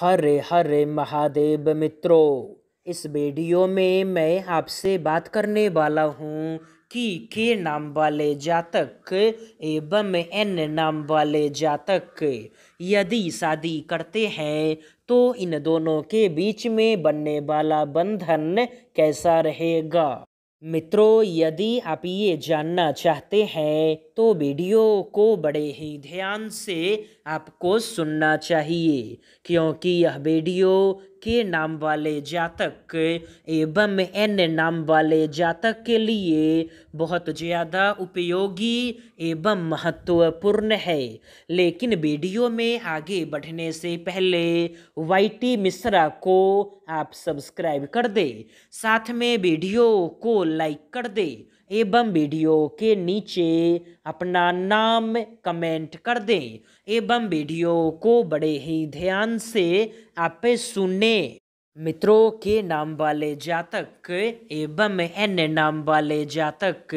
हरे हरे महादेव मित्रों इस वीडियो में मैं आपसे बात करने वाला हूँ कि के नाम वाले जातक एवं एन नाम वाले जातक यदि शादी करते हैं तो इन दोनों के बीच में बनने वाला बंधन कैसा रहेगा मित्रों यदि आप ये जानना चाहते हैं तो वीडियो को बड़े ही ध्यान से आपको सुनना चाहिए क्योंकि यह वीडियो के नाम वाले जातक एवं एन नाम वाले जातक के लिए बहुत ज़्यादा उपयोगी एवं महत्वपूर्ण है लेकिन वीडियो में आगे बढ़ने से पहले वाईटी मिश्रा को आप सब्सक्राइब कर दे साथ में वीडियो को लाइक कर दे एवं वीडियो के नीचे अपना नाम कमेंट कर दें एवं वीडियो को बड़े ही ध्यान से आप सुने मित्रों के नाम वाले जातक एवं एन नाम वाले जातक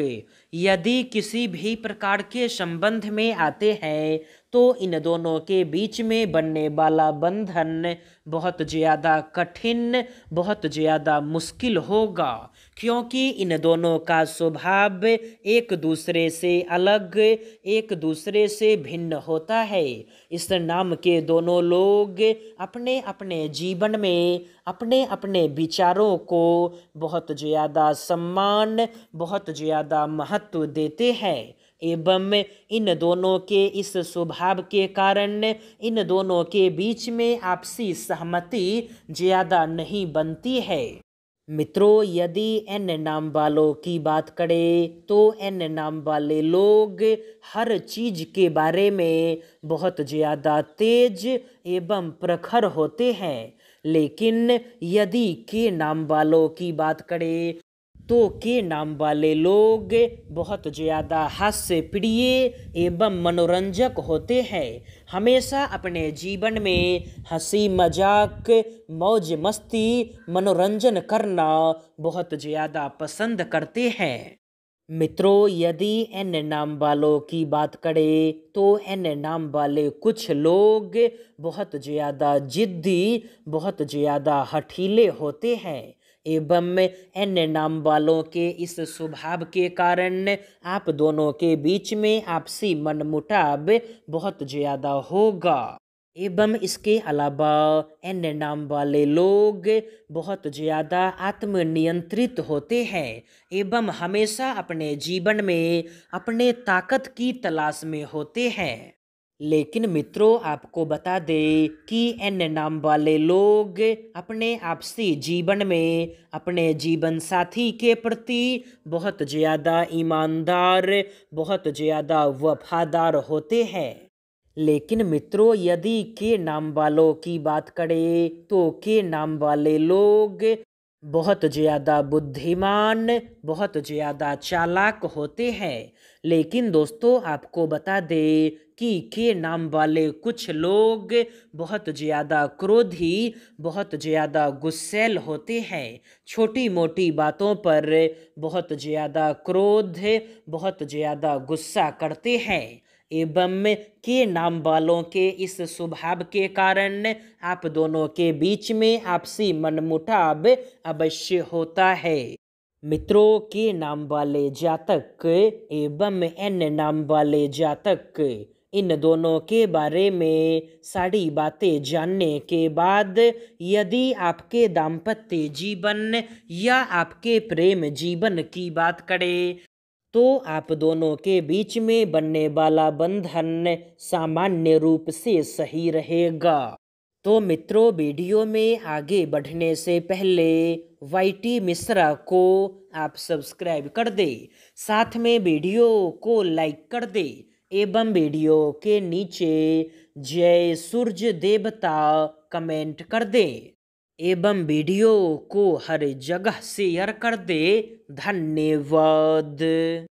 यदि किसी भी प्रकार के संबंध में आते हैं तो इन दोनों के बीच में बनने वाला बंधन बहुत ज़्यादा कठिन बहुत ज़्यादा मुश्किल होगा क्योंकि इन दोनों का स्वभाव एक दूसरे से अलग एक दूसरे से भिन्न होता है इस नाम के दोनों लोग अपने अपने जीवन में अपने अपने विचारों को बहुत ज़्यादा सम्मान बहुत ज़्यादा महत्व महत्व देते हैं एवं इन दोनों के इस स्वभाव के कारण इन दोनों के बीच में आपसी सहमति ज़्यादा नहीं बनती है मित्रों यदि एन नाम वालों की बात करें तो एन नाम वाले लोग हर चीज़ के बारे में बहुत ज़्यादा तेज एवं प्रखर होते हैं लेकिन यदि के नाम वालों की बात करें तो के नाम वाले लोग बहुत ज़्यादा हास्य प्रिय एवं मनोरंजक होते हैं हमेशा अपने जीवन में हंसी मजाक मौज मस्ती मनोरंजन करना बहुत ज़्यादा पसंद करते हैं मित्रों यदि एन नाम वालों की बात करें तो एन नाम वाले कुछ लोग बहुत ज़्यादा जिद्दी बहुत ज़्यादा हठीले होते हैं एवं अन्य नाम वालों के इस स्वभाव के कारण आप दोनों के बीच में आपसी मनमुटाव बहुत ज़्यादा होगा एवं इसके अलावा अन्य नाम वाले लोग बहुत ज़्यादा आत्मनियंत्रित होते हैं एवं हमेशा अपने जीवन में अपने ताकत की तलाश में होते हैं लेकिन मित्रों आपको बता दें कि एन नाम वाले लोग अपने आपसी जीवन में अपने जीवन साथी के प्रति बहुत ज़्यादा ईमानदार बहुत ज़्यादा वफादार होते हैं लेकिन मित्रों यदि के नाम वालों की बात करें तो के नाम वाले लोग बहुत ज़्यादा बुद्धिमान बहुत ज़्यादा चालाक होते हैं लेकिन दोस्तों आपको बता दें कि के नाम वाले कुछ लोग बहुत ज़्यादा क्रोधी बहुत ज़्यादा गुस्सेल होते हैं छोटी मोटी बातों पर बहुत ज़्यादा क्रोध बहुत ज़्यादा गुस्सा करते हैं एवं के नाम वालों के इस स्वभाव के कारण आप दोनों के बीच में आपसी मनमुटाव अवश्य होता है मित्रों के नाम वाले जातक एवं एन नाम वाले जातक इन दोनों के बारे में सारी बातें जानने के बाद यदि आपके दाम्पत्य जीवन या आपके प्रेम जीवन की बात करें तो आप दोनों के बीच में बनने वाला बंधन सामान्य रूप से सही रहेगा तो मित्रों वीडियो में आगे बढ़ने से पहले वाईटी मिश्रा को आप सब्सक्राइब कर दे साथ में वीडियो को लाइक कर दे एवं वीडियो के नीचे जय सूर्य देवता कमेंट कर दे एवं वीडियो को हर जगह शेयर कर दे धन्यवाद